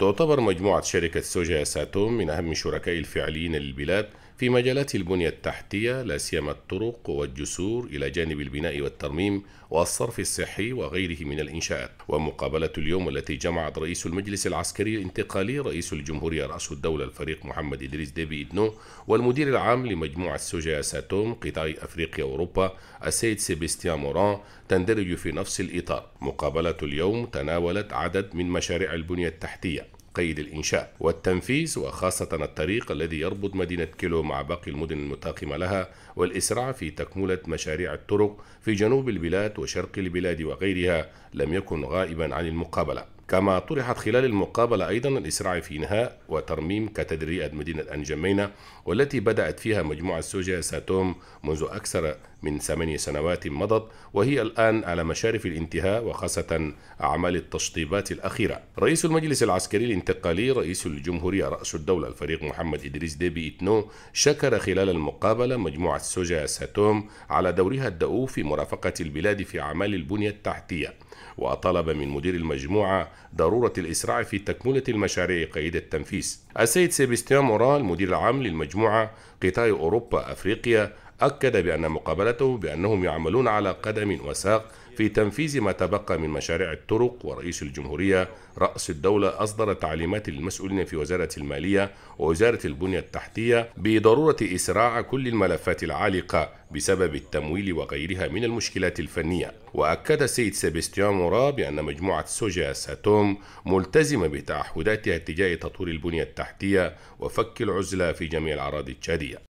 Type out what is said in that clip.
تعتبر مجموعة شركة سوجا ساتوم من أهم شركاء الفعليين للبلاد في مجالات البنية التحتية لا سيما الطرق والجسور إلى جانب البناء والترميم والصرف الصحي وغيره من الإنشاءات ومقابلة اليوم التي جمعت رئيس المجلس العسكري الانتقالي رئيس الجمهورية رأس الدولة الفريق محمد إدريس ديبي إدنو والمدير العام لمجموعة سوجا ساتوم قطاع أفريقيا أوروبا السيد سيبستيان موران تندرج في نفس الإطار مقابلة اليوم تناولت عدد من مشاريع البنية التحتية قيد الإنشاء والتنفيذ وخاصة الطريق الذي يربط مدينة كيلو مع باقي المدن المتاقمة لها والإسراع في تكملة مشاريع الطرق في جنوب البلاد وشرق البلاد وغيرها لم يكن غائبا عن المقابلة كما طرحت خلال المقابلة أيضا الإسراع في إنهاء وترميم كاتدرية مدينة أنجمينة والتي بدأت فيها مجموعة سوجا ساتوم منذ أكثر من ثمانية سنوات مضت وهي الآن على مشارف الانتهاء وخاصة أعمال التشطيبات الأخيرة رئيس المجلس العسكري الانتقالي رئيس الجمهورية رأس الدولة الفريق محمد إدريس ديبي إتنو شكر خلال المقابلة مجموعة سوجا ساتوم على دورها الدؤوب في مرافقة البلاد في أعمال البنية التحتية وطلب من مدير المجموعة ضرورة الإسراع في تكملة المشاريع قيد التنفيذ السيد سيبستيان مورال مدير العام للمجموعة قطاع أوروبا أفريقيا أكد بأن مقابلته بأنهم يعملون على قدم وساق في تنفيذ ما تبقى من مشاريع الطرق ورئيس الجمهورية رأس الدولة أصدر تعليمات للمسؤولين في وزارة المالية ووزارة البنية التحتية بضرورة إسراع كل الملفات العالقة بسبب التمويل وغيرها من المشكلات الفنية وأكد السيد سيبستيان مورا بأن مجموعة سوجا ساتوم ملتزمة بتعهداتها تجاه تطوير البنية التحتية وفك العزلة في جميع الأراضي التشادية